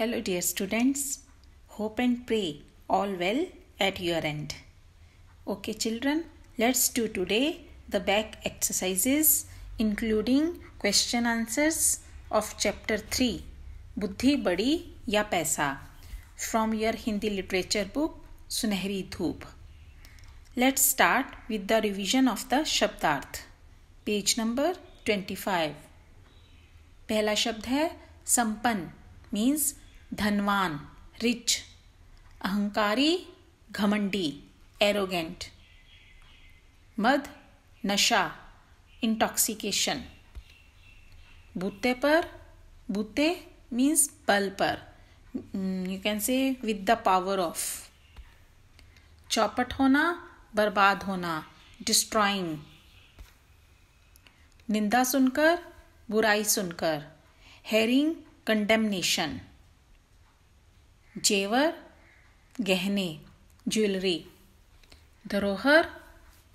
Hello, dear students. Hope and pray all well at your end. Okay, children, let's do today the back exercises including question answers of chapter 3 Buddhi Badi या पैसा from your Hindi literature book सुनहरी धूप Let's start with the revision of the शब्दार्थ page number 25 पहला शब्द है संपन्न means धनवान रिच अहंकारी घमंडी एरोगेंट मद नशा इंटॉक्सिकेशन बूते पर बूते मीन्स बल पर you can say with the power of चौपट होना बर्बाद होना डिस्ट्रॉइंग निंदा सुनकर बुराई सुनकर हेरिंग कंडेमनेशन जेवर गहने ज्वेलरी धरोहर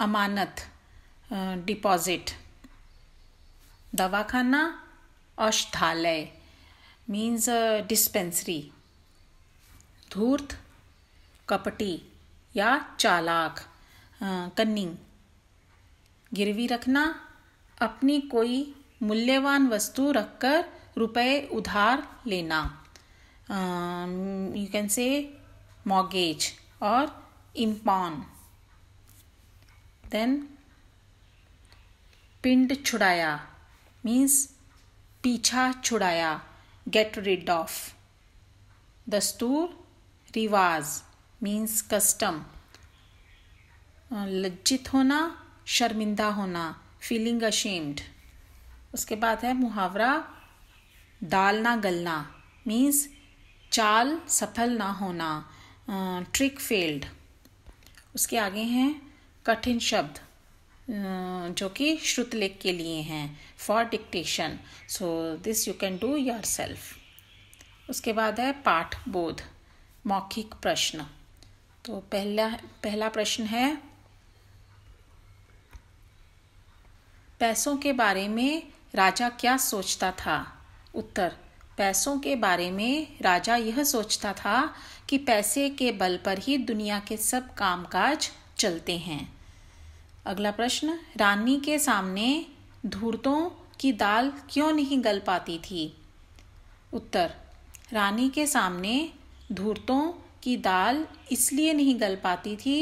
अमानत डिपॉजिट दवाखाना औषधालय मीन्स डिस्पेंसरी धूर्त कपटी या चालाक कन्निंग गिरवी रखना अपनी कोई मूल्यवान वस्तु रखकर रुपए उधार लेना यू कैन से मॉगेज और इम्पॉन देन पिंड छुड़ाया मीन्स पीछा छुड़ाया गेट रिड ऑफ दस्तूर रिवाज मीन्स कस्टम लज्जित होना शर्मिंदा होना फीलिंग अशेम्ड उसके बाद है मुहावरा डालना गलना मीन्स चाल सफल ना होना ट्रिक फेल्ड उसके आगे हैं कठिन शब्द जो कि श्रुतलेख के लिए हैं for dictation so this you can do yourself उसके बाद है पाठ बोध मौखिक प्रश्न तो पहला पहला प्रश्न है पैसों के बारे में राजा क्या सोचता था उत्तर पैसों के बारे में राजा यह सोचता था कि पैसे के बल पर ही दुनिया के सब कामकाज चलते हैं अगला प्रश्न रानी के सामने धूर्तों की दाल क्यों नहीं गल पाती थी उत्तर रानी के सामने धूर्तों की दाल इसलिए नहीं गल पाती थी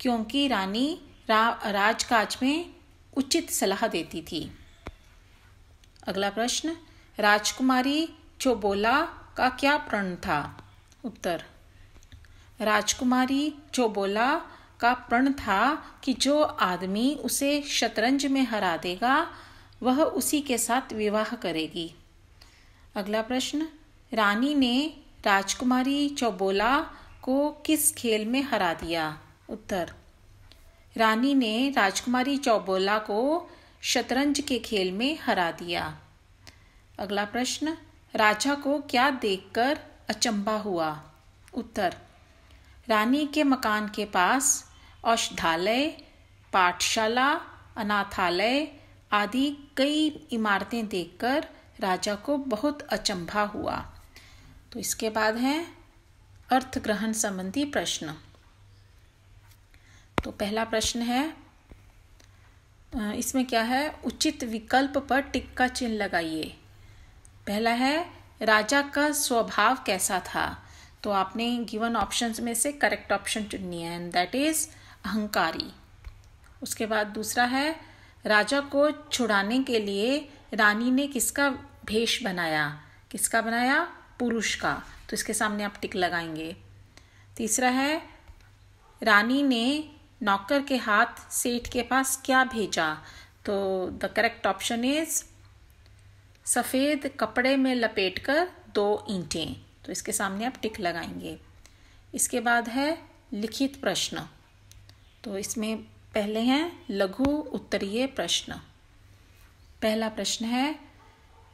क्योंकि रानी रा, राजकाज में उचित सलाह देती थी अगला प्रश्न राजकुमारी जो बोला का क्या प्रण था उत्तर राजकुमारी जो बोला का प्रण था कि जो आदमी उसे शतरंज में हरा देगा वह उसी के साथ विवाह करेगी अगला प्रश्न रानी ने राजकुमारी चौबोला को किस खेल में हरा दिया उत्तर रानी ने राजकुमारी चौबोला को शतरंज के खेल में हरा दिया अगला प्रश्न राजा को क्या देखकर अचंबा हुआ उत्तर रानी के मकान के पास औषधालय पाठशाला अनाथालय आदि कई इमारतें देखकर राजा को बहुत अचंभा हुआ तो इसके बाद है अर्थ ग्रहण संबंधी प्रश्न तो पहला प्रश्न है इसमें क्या है उचित विकल्प पर टिक्का चिन्ह लगाइए पहला है राजा का स्वभाव कैसा था तो आपने गिवन ऑप्शंस में से करेक्ट ऑप्शन चुननी है एंड दैट इज़ अहंकारी उसके बाद दूसरा है राजा को छुड़ाने के लिए रानी ने किसका भेष बनाया किसका बनाया पुरुष का तो इसके सामने आप टिक लगाएंगे तीसरा है रानी ने नौकर के हाथ सेठ के पास क्या भेजा तो द करेक्ट ऑप्शन इज सफ़ेद कपड़े में लपेट कर दो ईंटें तो इसके सामने आप टिक लगाएंगे इसके बाद है लिखित प्रश्न तो इसमें पहले हैं लघु उत्तरीय प्रश्न पहला प्रश्न है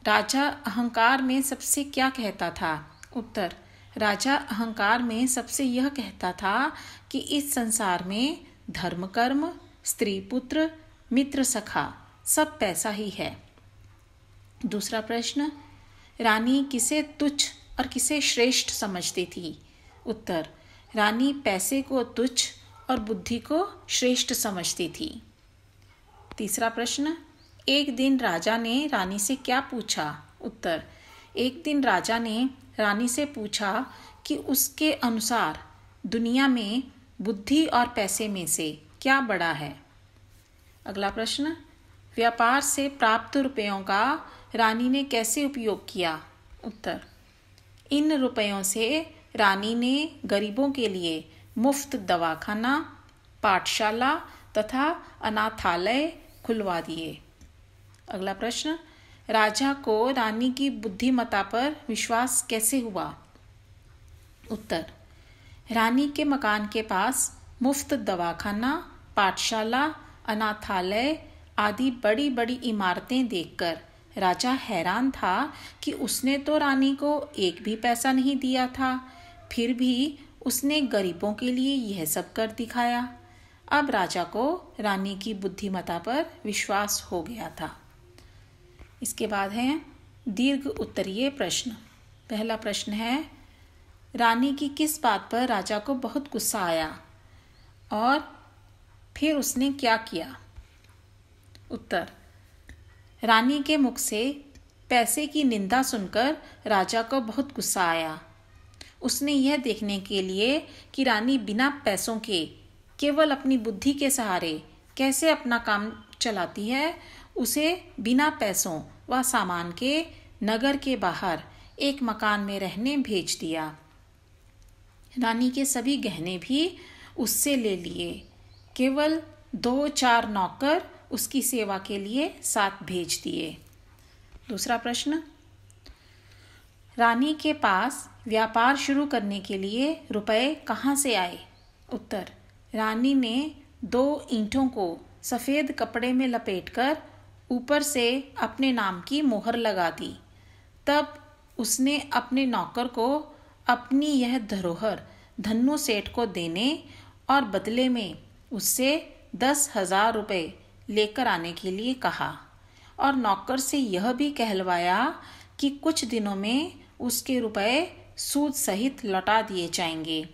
राजा अहंकार में सबसे क्या कहता था उत्तर राजा अहंकार में सबसे यह कहता था कि इस संसार में धर्म कर्म स्त्री पुत्र मित्र सखा सब पैसा ही है दूसरा प्रश्न रानी किसे तुच्छ और किसे श्रेष्ठ समझती थी उत्तर रानी पैसे को तुच्छ और बुद्धि को श्रेष्ठ समझती थी तीसरा प्रश्न एक दिन राजा ने रानी से क्या पूछा उत्तर एक दिन राजा ने रानी से पूछा कि उसके अनुसार दुनिया में बुद्धि और पैसे में से क्या बड़ा है अगला प्रश्न व्यापार से प्राप्त रुपयों का रानी ने कैसे उपयोग किया उत्तर इन रुपयों से रानी ने गरीबों के लिए मुफ्त दवाखाना पाठशाला तथा अनाथालय खुलवा दिए अगला प्रश्न राजा को रानी की बुद्धिमता पर विश्वास कैसे हुआ उत्तर रानी के मकान के पास मुफ्त दवाखाना पाठशाला अनाथालय आदि बड़ी बड़ी इमारतें देखकर राजा हैरान था कि उसने तो रानी को एक भी पैसा नहीं दिया था फिर भी उसने गरीबों के लिए यह सब कर दिखाया अब राजा को रानी की बुद्धिमता पर विश्वास हो गया था इसके बाद है दीर्घ उत्तरीय प्रश्न पहला प्रश्न है रानी की किस बात पर राजा को बहुत गुस्सा आया और फिर उसने क्या किया उत्तर रानी के मुख से पैसे की निंदा सुनकर राजा को बहुत गुस्सा आया उसने यह देखने के लिए कि रानी बिना पैसों के केवल अपनी बुद्धि के सहारे कैसे अपना काम चलाती है उसे बिना पैसों व सामान के नगर के बाहर एक मकान में रहने भेज दिया रानी के सभी गहने भी उससे ले लिए केवल दो चार नौकर उसकी सेवा के लिए साथ भेज दिए दूसरा प्रश्न रानी के पास व्यापार शुरू करने के लिए रुपए कहाँ से आए उत्तर रानी ने दो ईंटों को सफ़ेद कपड़े में लपेटकर ऊपर से अपने नाम की मोहर लगा दी तब उसने अपने नौकर को अपनी यह धरोहर धनु सेठ को देने और बदले में उससे दस हजार रुपये लेकर आने के लिए कहा और नौकर से यह भी कहलवाया कि कुछ दिनों में उसके रुपए सूद सहित लौटा दिए जाएंगे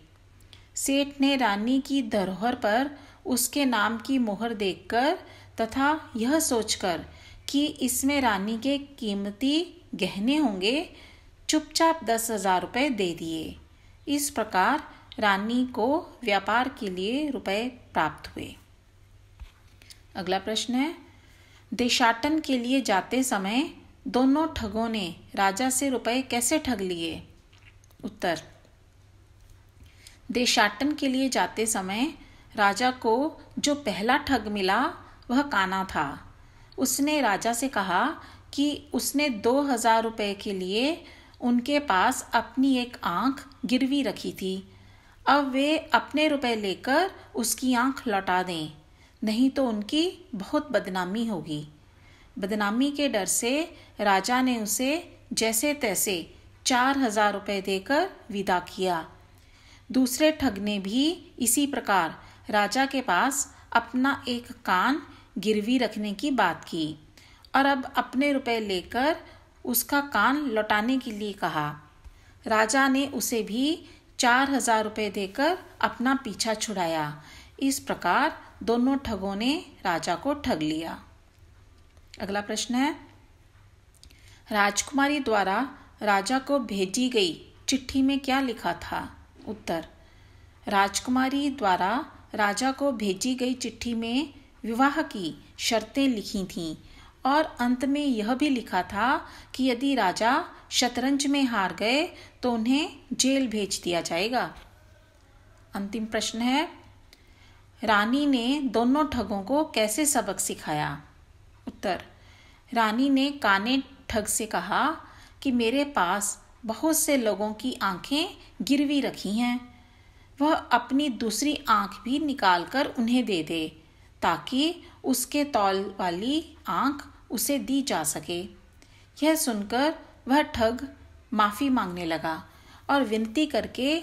सेठ ने रानी की धरोहर पर उसके नाम की मोहर देखकर तथा यह सोचकर कि इसमें रानी के कीमती गहने होंगे चुपचाप दस हजार रुपये दे दिए इस प्रकार रानी को व्यापार के लिए रुपए प्राप्त हुए अगला प्रश्न है देशाटन के लिए जाते समय दोनों ठगों ने राजा से रुपए कैसे ठग लिए उत्तर देशाटन के लिए जाते समय राजा को जो पहला ठग मिला वह काना था उसने राजा से कहा कि उसने दो हजार रुपये के लिए उनके पास अपनी एक आंख गिरवी रखी थी अब वे अपने रुपए लेकर उसकी आंख लौटा दें नहीं तो उनकी बहुत बदनामी होगी बदनामी के डर से राजा ने उसे जैसे तैसे चार हजार रुपये देकर विदा किया दूसरे ठग ने भी इसी प्रकार राजा के पास अपना एक कान गिरवी रखने की बात की और अब अपने रुपए लेकर उसका कान लौटाने के लिए कहा राजा ने उसे भी चार हजार रुपये देकर अपना पीछा छुड़ाया इस प्रकार दोनों ठगों ने राजा को ठग लिया अगला प्रश्न है राजकुमारी द्वारा राजा को भेजी गई चिट्ठी में क्या लिखा था उत्तर राजकुमारी द्वारा राजा को भेजी गई चिट्ठी में विवाह की शर्तें लिखी थीं और अंत में यह भी लिखा था कि यदि राजा शतरंज में हार गए तो उन्हें जेल भेज दिया जाएगा अंतिम प्रश्न है रानी ने दोनों ठगों को कैसे सबक सिखाया उत्तर रानी ने काने ठग से कहा कि मेरे पास बहुत से लोगों की आंखें गिरवी रखी हैं वह अपनी दूसरी आंख भी निकालकर उन्हें दे दे ताकि उसके तौल वाली आंख उसे दी जा सके यह सुनकर वह ठग माफ़ी मांगने लगा और विनती करके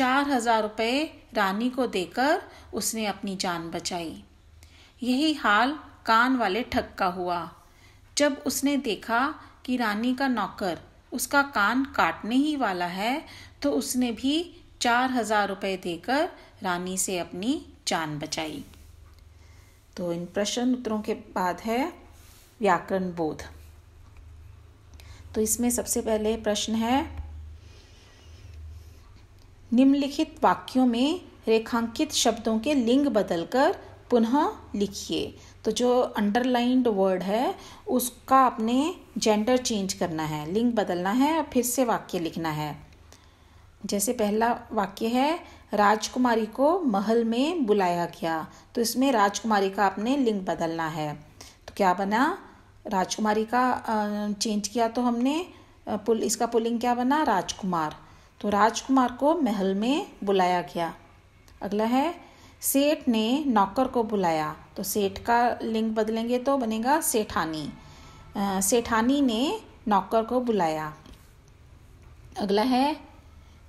चार हजार रुपये रानी को देकर उसने अपनी जान बचाई यही हाल कान वाले ठग का हुआ जब उसने देखा कि रानी का नौकर उसका कान काटने ही वाला है तो उसने भी चार हजार रुपये देकर रानी से अपनी जान बचाई तो इन प्रश्न उत्तरों के बाद है व्याकरण बोध तो इसमें सबसे पहले प्रश्न है निम्नलिखित वाक्यों में रेखांकित शब्दों के लिंग बदलकर पुनः लिखिए तो जो अंडरलाइंड वर्ड है उसका आपने जेंडर चेंज करना है लिंग बदलना है और फिर से वाक्य लिखना है जैसे पहला वाक्य है राजकुमारी को महल में बुलाया गया तो इसमें राजकुमारी का आपने लिंग बदलना है तो क्या बना राजकुमारी का चेंज किया तो हमने पुल इसका पुलिंग क्या बना राजकुमार तो राजकुमार को महल में बुलाया गया अगला है सेठ ने नौकर को बुलाया तो सेठ का लिंग बदलेंगे तो बनेगा सेठानी सेठानी ने नौकर को बुलाया अगला है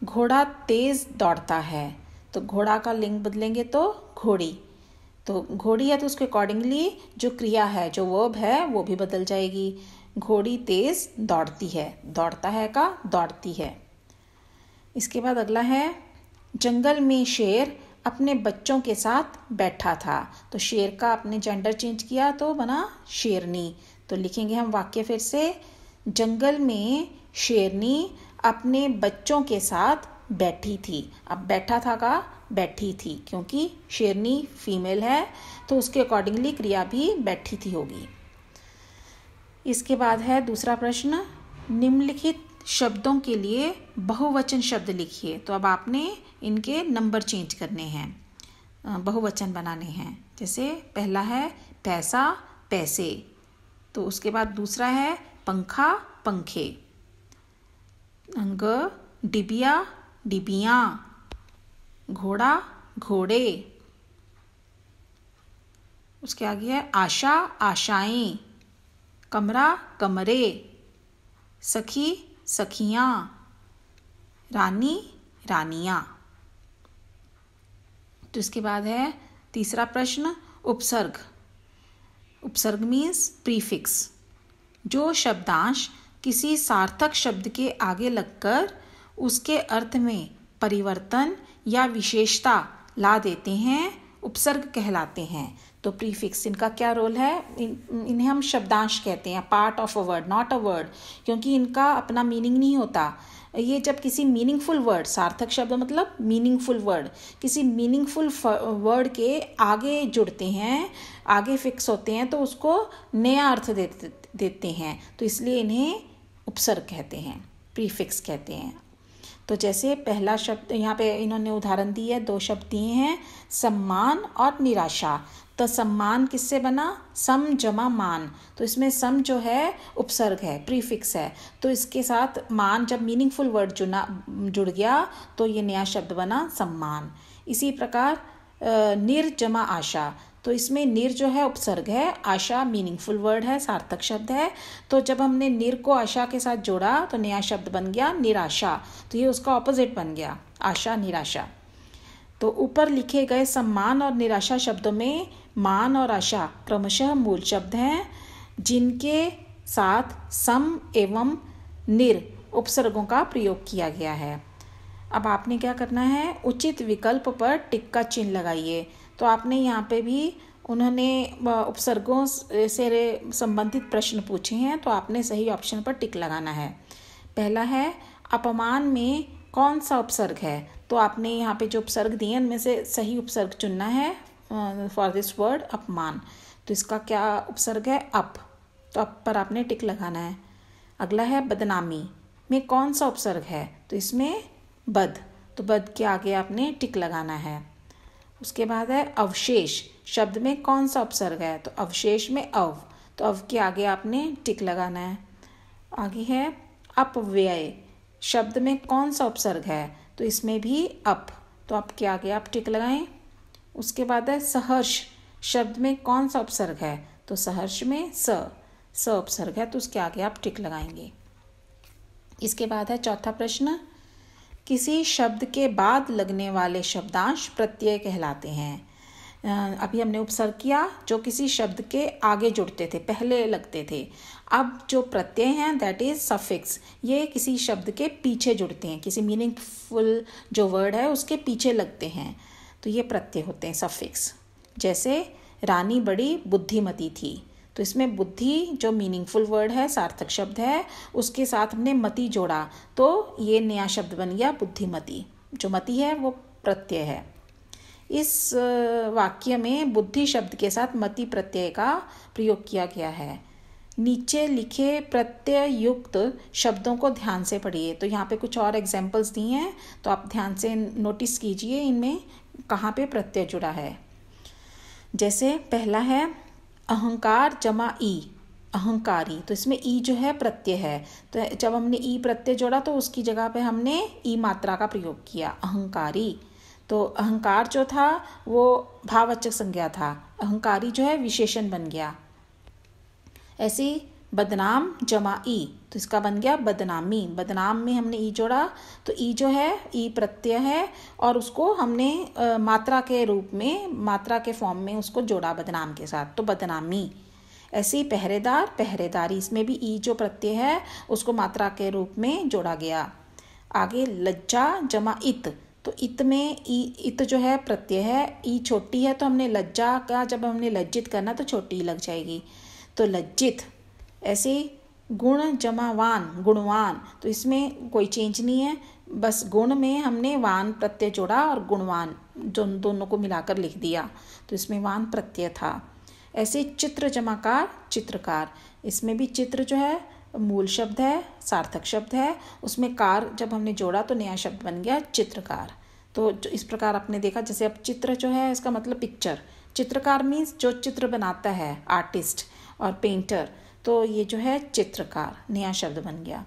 घोड़ा तेज़ दौड़ता है तो घोड़ा का लिंग बदलेंगे तो घोड़ी तो घोड़ी है तो उसके अकॉर्डिंगली जो क्रिया है जो वर्ब है वो भी बदल जाएगी घोड़ी तेज़ दौड़ती है दौड़ता है का दौड़ती है इसके बाद अगला है जंगल में शेर अपने बच्चों के साथ बैठा था तो शेर का आपने जेंडर चेंज किया तो बना शेरनी तो लिखेंगे हम वाक्य फिर से जंगल में शेरनी अपने बच्चों के साथ बैठी थी अब बैठा था का बैठी थी क्योंकि शेरनी फीमेल है तो उसके अकॉर्डिंगली क्रिया भी बैठी थी होगी इसके बाद है दूसरा प्रश्न निम्नलिखित शब्दों के लिए बहुवचन शब्द लिखिए तो अब आपने इनके नंबर चेंज करने हैं बहुवचन बनाने हैं जैसे पहला है पैसा पैसे तो उसके बाद दूसरा है पंखा पंखे ग डिबिया डिबिया घोड़ा घोड़े उसके आगे है आशा आशाएं कमरा कमरे सखी सखियाँ रानी रानियाँ तो इसके बाद है तीसरा प्रश्न उपसर्ग उपसर्ग मीन्स प्रीफिक्स जो शब्दांश किसी सार्थक शब्द के आगे लगकर उसके अर्थ में परिवर्तन या विशेषता ला देते हैं उपसर्ग कहलाते हैं तो प्रीफिक्स इनका क्या रोल है इन, इन्हें हम शब्दांश कहते हैं part of a word not a word क्योंकि इनका अपना मीनिंग नहीं होता ये जब किसी मीनिंगफुल वर्ड सार्थक शब्द मतलब मीनिंगफुल वर्ड किसी मीनिंगफुल वर्ड के आगे जुड़ते हैं आगे फिक्स होते हैं तो उसको नया अर्थ देते देते हैं तो इसलिए इन्हें उपसर्ग कहते हैं प्रीफिक्स कहते हैं तो जैसे पहला शब्द यहाँ पे इन्होंने उदाहरण दिए दो शब्द दिए हैं सम्मान और निराशा तो सम्मान किससे बना सम जमा मान तो इसमें सम जो है उपसर्ग है प्रीफिक्स है तो इसके साथ मान जब मीनिंगफुल वर्ड जुना जुड़ गया तो ये नया शब्द बना सम्मान इसी प्रकार निर्जमा आशा तो इसमें निर जो है उपसर्ग है आशा मीनिंगफुल वर्ड है सार्थक शब्द है तो जब हमने निर को आशा के साथ जोड़ा तो नया शब्द बन गया निराशा तो ये उसका ऑपोजिट बन गया आशा निराशा तो ऊपर लिखे गए सम्मान और निराशा शब्दों में मान और आशा क्रमशः मूल शब्द हैं जिनके साथ सम एवं निर उपसर्गों का प्रयोग किया गया है अब आपने क्या करना है उचित विकल्प पर टिक्का चिन्ह लगाइए तो आपने यहाँ पे भी उन्होंने उपसर्गों से संबंधित प्रश्न पूछे हैं तो आपने सही ऑप्शन पर टिक लगाना है पहला है अपमान में कौन सा उपसर्ग है तो आपने यहाँ पे जो उपसर्ग दिए उनमें से सही उपसर्ग चुनना है फॉर दिस वर्ड अपमान तो इसका क्या उपसर्ग है अप तो अप पर आपने टिक लगाना है अगला है बदनामी में कौन सा उपसर्ग है तो इसमें बद तो बद के आगे आपने टिक लगाना है उसके बाद है अवशेष शब्द में कौन सा उपसर्ग है तो अवशेष में अव तो अव के आगे आपने टिक लगाना है आगे है अपव्यय शब्द में कौन सा उपसर्ग है तो इसमें भी अप तो आपके आगे आप टिक लगाएं उसके बाद है सहर्ष शब्द में कौन सा उपसर्ग है तो सहर्ष में स स उपसर्ग है तो उसके आगे आप टिक लगाएंगे इसके बाद है चौथा प्रश्न किसी शब्द के बाद लगने वाले शब्दांश प्रत्यय कहलाते हैं अभी हमने उपसर्ग किया जो किसी शब्द के आगे जुड़ते थे पहले लगते थे अब जो प्रत्यय हैं दैट इज़ सफिक्स ये किसी शब्द के पीछे जुड़ते हैं किसी मीनिंगफुल जो वर्ड है उसके पीछे लगते हैं तो ये प्रत्यय होते हैं सफिक्स जैसे रानी बड़ी बुद्धिमती थी तो इसमें बुद्धि जो मीनिंगफुल वर्ड है सार्थक शब्द है उसके साथ हमने मति जोड़ा तो ये नया शब्द बन गया बुद्धिमती जो मति है वो प्रत्यय है इस वाक्य में बुद्धि शब्द के साथ मति प्रत्यय का प्रयोग किया गया है नीचे लिखे प्रत्यय युक्त शब्दों को ध्यान से पढ़िए तो यहाँ पे कुछ और एग्जाम्पल्स दिए हैं तो आप ध्यान से नोटिस कीजिए इनमें कहाँ पे प्रत्यय जुड़ा है जैसे पहला है अहंकार जमा ई अहंकारी तो इसमें ई जो है प्रत्यय है तो जब हमने ई प्रत्यय जोड़ा तो उसकी जगह पे हमने ई मात्रा का प्रयोग किया अहंकारी तो अहंकार जो था वो भाववाचक संज्ञा था अहंकारी जो है विशेषण बन गया ऐसी बदनाम जमा ई तो इसका बन गया बदनामी बदनाम में हमने ई जोड़ा तो ई जो है ई प्रत्यय है और उसको हमने आ, मात्रा के रूप में मात्रा के फॉर्म में उसको जोड़ा बदनाम के साथ तो बदनामी ऐसे ही पहरेदार पहरेदारी इसमें भी ई जो प्रत्यय है उसको मात्रा के रूप में जोड़ा गया आगे लज्जा जमा इत तो इत में ई इत जो है प्रत्यय है ई छोटी है तो हमने लज्जा का जब हमने लज्जित करना तो छोटी लग जाएगी तो लज्जित ऐसे गुण जमावान गुणवान तो इसमें कोई चेंज नहीं है बस गुण में हमने वान प्रत्यय जोड़ा और गुणवान जो दोनों को मिलाकर लिख दिया तो इसमें वान प्रत्यय था ऐसे चित्र जमाकार चित्रकार इसमें भी चित्र जो है मूल शब्द है सार्थक शब्द है उसमें कार जब हमने जोड़ा तो नया शब्द बन गया चित्रकार तो इस प्रकार आपने देखा जैसे अब चित्र जो है इसका मतलब पिक्चर चित्रकार मीन्स जो चित्र बनाता है आर्टिस्ट और पेंटर तो ये जो है चित्रकार नया शब्द बन गया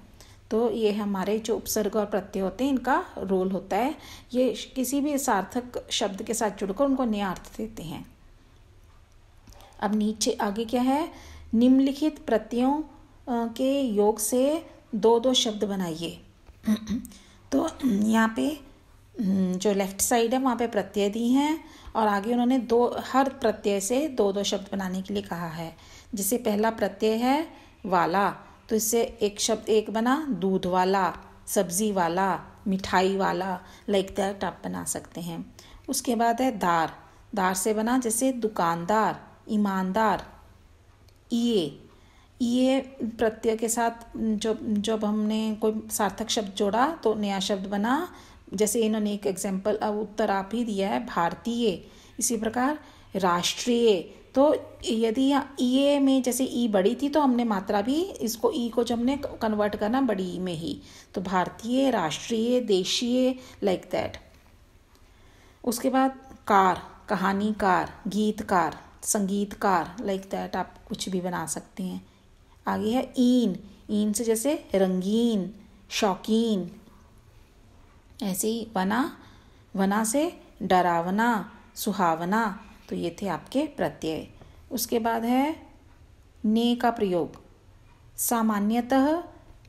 तो ये हमारे जो उपसर्ग और प्रत्यय होते हैं इनका रोल होता है ये किसी भी सार्थक शब्द के साथ जुड़कर उनको नया अर्थ देते हैं अब नीचे आगे क्या है निम्नलिखित प्रत्ययों के योग से दो दो शब्द बनाइए तो यहाँ पे जो लेफ्ट साइड है वहाँ पे प्रत्यय दी हैं और आगे उन्होंने दो हर प्रत्यय से दो दो शब्द बनाने के लिए कहा है जिसे पहला प्रत्यय है वाला तो इससे एक शब्द एक बना दूध वाला सब्जी वाला मिठाई वाला लाइक दैट आप बना सकते हैं उसके बाद है दार दार से बना जैसे दुकानदार ईमानदार ये ये प्रत्यय के साथ जब जब हमने कोई सार्थक शब्द जोड़ा तो नया शब्द बना जैसे इन्होंने एक एग्जाम्पल अब उत्तर आप ही दिया है भारतीय इसी प्रकार राष्ट्रीय तो यदि ई ए e में जैसे ई e बड़ी थी तो हमने मात्रा भी इसको ई e को जो हमने कन्वर्ट करना बड़ी ई में ही तो भारतीय राष्ट्रीय देशीय लाइक दैट उसके बाद कार कहानीकार गीतकार संगीतकार लाइक दैट आप कुछ भी बना सकते हैं आगे है ईन ईन से जैसे रंगीन शौकीन ऐसे ही वना वना से डरावना सुहावना तो ये थे आपके प्रत्यय उसके बाद है ने का प्रयोग सामान्यतः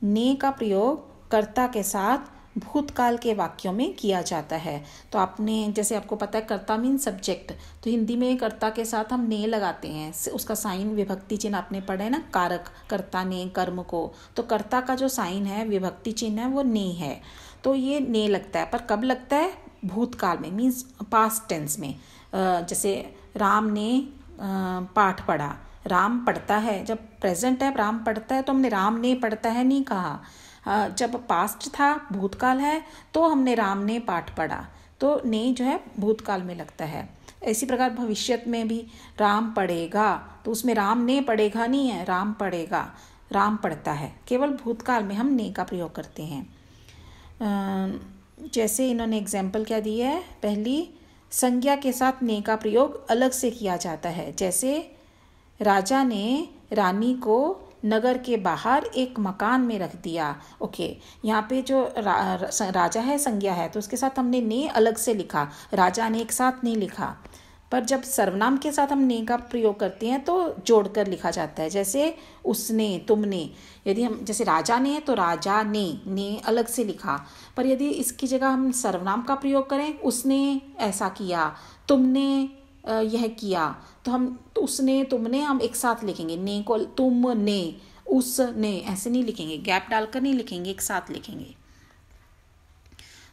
ने का प्रयोग कर्ता के साथ भूतकाल के वाक्यों में किया जाता है तो आपने जैसे आपको पता है कर्ता मीन सब्जेक्ट तो हिंदी में कर्ता के साथ हम ने लगाते हैं उसका साइन विभक्ति चिन्ह आपने पढ़ा है ना कारक कर्ता ने कर्म को तो कर्ता का जो साइन है विभक्ति चिन्ह है वो ने है तो ये ने लगता है पर कब लगता है भूतकाल में मीन्स पास्ट टेंस में जैसे राम ने पाठ पढ़ा राम पढ़ता है जब प्रेजेंट है राम पढ़ता है तो हमने राम ने पढ़ता है नहीं कहा जब पास्ट था भूतकाल है तो हमने राम ने पाठ पढ़ा तो ने जो है भूतकाल में लगता है इसी प्रकार भविष्यत में भी राम पढ़ेगा तो उसमें राम ने पढ़ेगा नहीं है राम पढ़ेगा राम पढ़ता है केवल भूतकाल में हम ने का प्रयोग करते हैं जैसे इन्होंने एग्जाम्पल क्या दी है पहली संज्ञा के साथ ने का प्रयोग अलग से किया जाता है जैसे राजा ने रानी को नगर के बाहर एक मकान में रख दिया ओके यहाँ पे जो रा, राजा है संज्ञा है तो उसके साथ हमने ने अलग से लिखा राजा ने एक साथ नहीं लिखा पर जब सर्वनाम के साथ हम ने का प्रयोग करते हैं तो जोड़कर लिखा जाता है जैसे उसने तुमने यदि हम जैसे राजा ने तो राजा ने ने अलग से लिखा पर यदि इसकी जगह हम सर्वनाम का प्रयोग करें उसने ऐसा किया तुमने यह किया तो हम तो उसने तुमने हम एक साथ लिखेंगे ने को तुम ने उस ने ऐसे नहीं लिखेंगे गैप डालकर नहीं लिखेंगे एक साथ लिखेंगे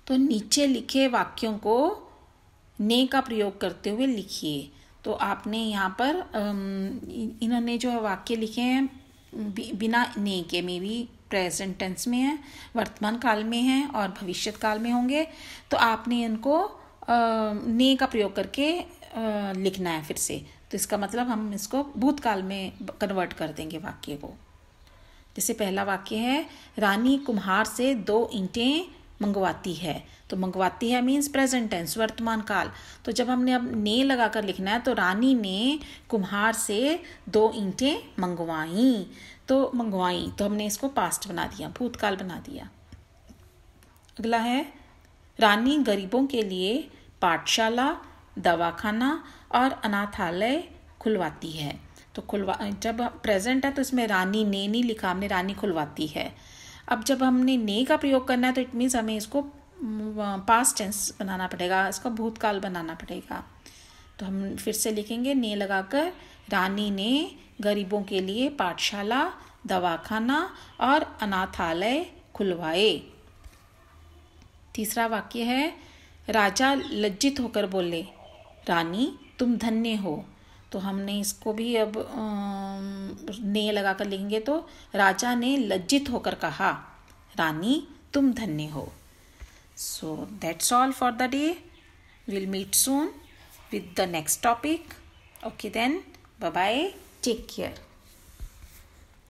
तो नीचे लिखे वाक्यों को ने का प्रयोग करते हुए लिखिए तो आपने यहाँ पर इन्होंने जो वाक्य लिखे हैं बिना ने के में भी प्रेजेंट टेंस में है वर्तमान काल में है और भविष्य काल में होंगे तो आपने इनको ने का प्रयोग करके लिखना है फिर से तो इसका मतलब हम इसको भूतकाल में कन्वर्ट कर देंगे वाक्य को जैसे पहला वाक्य है रानी कुम्हार से दो ईंटें मंगवाती है तो मंगवाती है मीन्स प्रेजेंट टेंस वर्तमान काल तो जब हमने अब ने लगा कर लिखना है तो रानी ने कुम्हार से दो ईंटें मंगवाई तो मंगवाई तो हमने इसको पास्ट बना दिया भूतकाल बना दिया अगला है रानी गरीबों के लिए पाठशाला दवाखाना और अनाथालय खुलवाती है तो खुलवा जब प्रेजेंट है तो इसमें रानी ने नहीं लिखा हमने रानी खुलवाती है अब जब हमने ने का प्रयोग करना है तो इट मीन्स हमें इसको पास्ट टेंस बनाना पड़ेगा इसका भूतकाल बनाना पड़ेगा तो हम फिर से लिखेंगे ने लगाकर रानी ने गरीबों के लिए पाठशाला दवाखाना और अनाथालय खुलवाए तीसरा वाक्य है राजा लज्जित होकर बोले रानी तुम धन्य हो तो हमने इसको भी अब ने लगा कर लिखेंगे तो राजा ने लज्जित होकर कहा रानी तुम धन्य हो so that's all for the day will meet soon with the next topic okay then bye bye take care